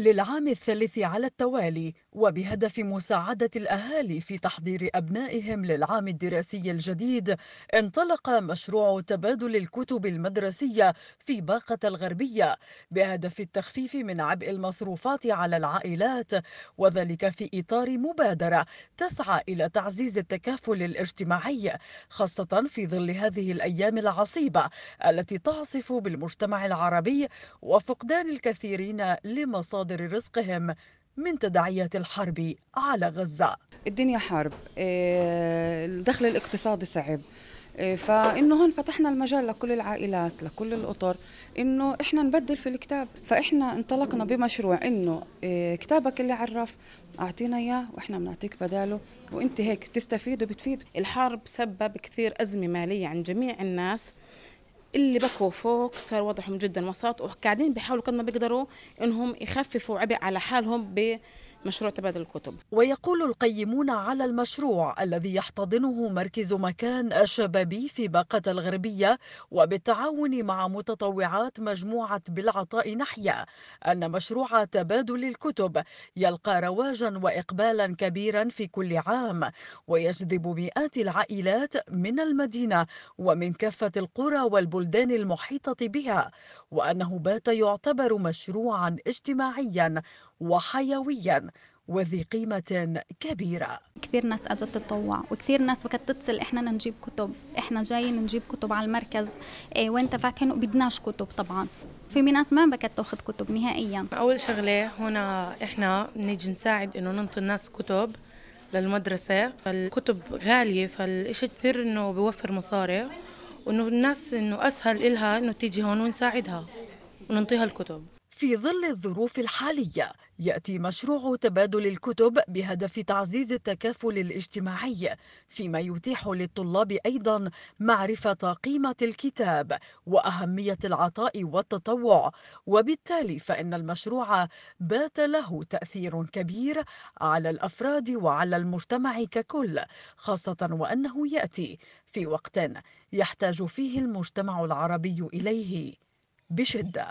للعام الثالث على التوالي وبهدف مساعدة الأهالي في تحضير أبنائهم للعام الدراسي الجديد انطلق مشروع تبادل الكتب المدرسية في باقة الغربية بهدف التخفيف من عبء المصروفات على العائلات وذلك في إطار مبادرة تسعى إلى تعزيز التكافل الاجتماعي خاصة في ظل هذه الأيام العصيبة التي تعصف بالمجتمع العربي وفقدان الكثيرين لمصادر رزقهم من تداعيات الحرب على غزة الدنيا حرب إيه، الدخل الاقتصادي صعب إيه، فانه هون فتحنا المجال لكل العائلات لكل الاطر انه احنا نبدل في الكتاب فاحنا انطلقنا بمشروع انه إيه، كتابك اللي عرف اعطينا اياه واحنا بنعطيك بداله وانت هيك بتستفيد وبتفيد الحرب سبب كثير ازمه ماليه عند جميع الناس اللي بكوا فوق صار وضعهم جدا وسط وقاعدين بيحاولوا قد ما بيقدروا انهم يخففوا عبء على حالهم ب مشروع تبادل الكتب ويقول القيمون على المشروع الذي يحتضنه مركز مكان الشبابي في باقة الغربية وبالتعاون مع متطوعات مجموعة بالعطاء نحيا أن مشروع تبادل الكتب يلقى رواجا وإقبالا كبيرا في كل عام ويجذب مئات العائلات من المدينة ومن كافة القرى والبلدان المحيطة بها وأنه بات يعتبر مشروعا اجتماعيا وحيويا وذي قيمة كبيرة كثير ناس أجت تتطوع وكثير ناس بكت تتصل إحنا نجيب كتب إحنا جايين نجيب كتب على المركز إيه وين فاتحين وبدناش كتب طبعا في ناس ما بكت تاخذ كتب نهائيا اول شغله هنا احنا نيجي نساعد انه ننطي الناس كتب للمدرسه الكتب غاليه فالشيء كثير انه بوفر مصاري وانه الناس انه اسهل إلها انه تيجي هون ونساعدها وننطيها الكتب في ظل الظروف الحاليه يأتي مشروع تبادل الكتب بهدف تعزيز التكافل الاجتماعي فيما يتيح للطلاب أيضا معرفة قيمة الكتاب وأهمية العطاء والتطوع وبالتالي فإن المشروع بات له تأثير كبير على الأفراد وعلى المجتمع ككل خاصة وأنه يأتي في وقت يحتاج فيه المجتمع العربي إليه بشدة